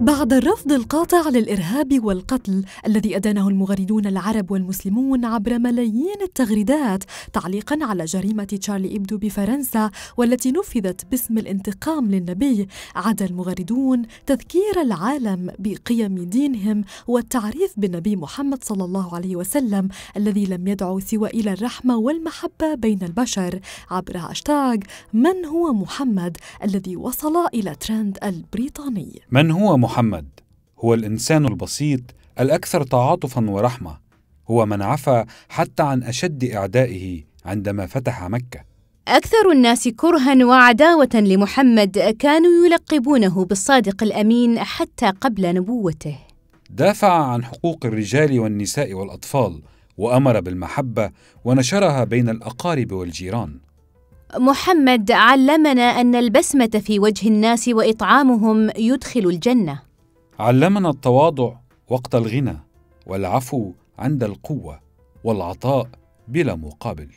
بعد الرفض القاطع للإرهاب والقتل الذي أدانه المغردون العرب والمسلمون عبر ملايين التغريدات تعليقا على جريمة تشارلي إبدو بفرنسا والتي نفذت باسم الانتقام للنبي عاد المغردون تذكير العالم بقيم دينهم والتعريف بالنبي محمد صلى الله عليه وسلم الذي لم يدعو سوى إلى الرحمة والمحبة بين البشر عبر هاشتاغ من هو محمد الذي وصل إلى ترند البريطاني من هو محمد محمد هو الانسان البسيط الاكثر تعاطفا ورحمه هو من عفا حتى عن اشد اعدائه عندما فتح مكه اكثر الناس كرها وعداوه لمحمد كانوا يلقبونه بالصادق الامين حتى قبل نبوته دافع عن حقوق الرجال والنساء والاطفال وامر بالمحبه ونشرها بين الاقارب والجيران محمد علمنا ان البسمه في وجه الناس واطعامهم يدخل الجنه علمنا التواضع وقت الغنى والعفو عند القوه والعطاء بلا مقابل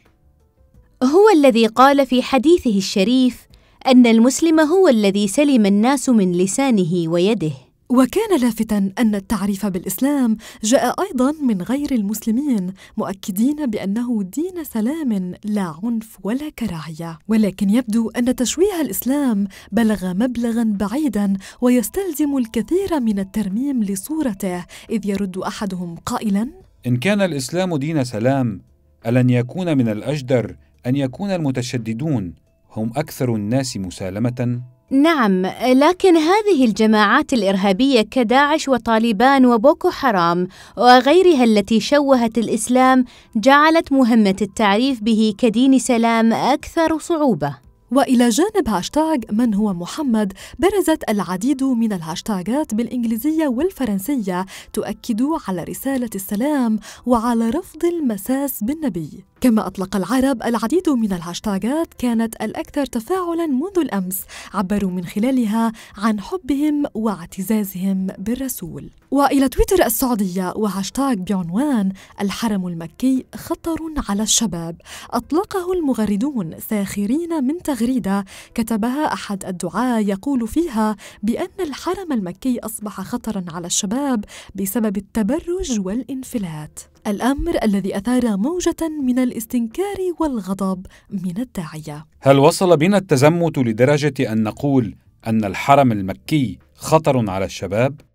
هو الذي قال في حديثه الشريف ان المسلم هو الذي سلم الناس من لسانه ويده وكان لافتا أن التعريف بالإسلام جاء أيضا من غير المسلمين مؤكدين بأنه دين سلام لا عنف ولا كراهية ولكن يبدو أن تشويه الإسلام بلغ مبلغا بعيدا ويستلزم الكثير من الترميم لصورته إذ يرد أحدهم قائلا إن كان الإسلام دين سلام ألن يكون من الأجدر أن يكون المتشددون هم أكثر الناس مسالمة نعم لكن هذه الجماعات الارهابيه كداعش وطالبان وبوكو حرام وغيرها التي شوهت الاسلام جعلت مهمه التعريف به كدين سلام اكثر صعوبه والى جانب هاشتاغ من هو محمد برزت العديد من الهاشتاغات بالانجليزيه والفرنسيه تؤكد على رساله السلام وعلى رفض المساس بالنبي كما أطلق العرب العديد من الهاشتاغات كانت الأكثر تفاعلا منذ الأمس عبروا من خلالها عن حبهم واعتزازهم بالرسول وإلى تويتر السعودية وهاشتاغ بعنوان الحرم المكي خطر على الشباب أطلقه المغردون ساخرين من تغريدة كتبها أحد الدعاة يقول فيها بأن الحرم المكي أصبح خطرا على الشباب بسبب التبرج والانفلات الأمر الذي أثار موجة من الاستنكار والغضب من الداعية هل وصل بنا التزمت لدرجة أن نقول أن الحرم المكي خطر على الشباب؟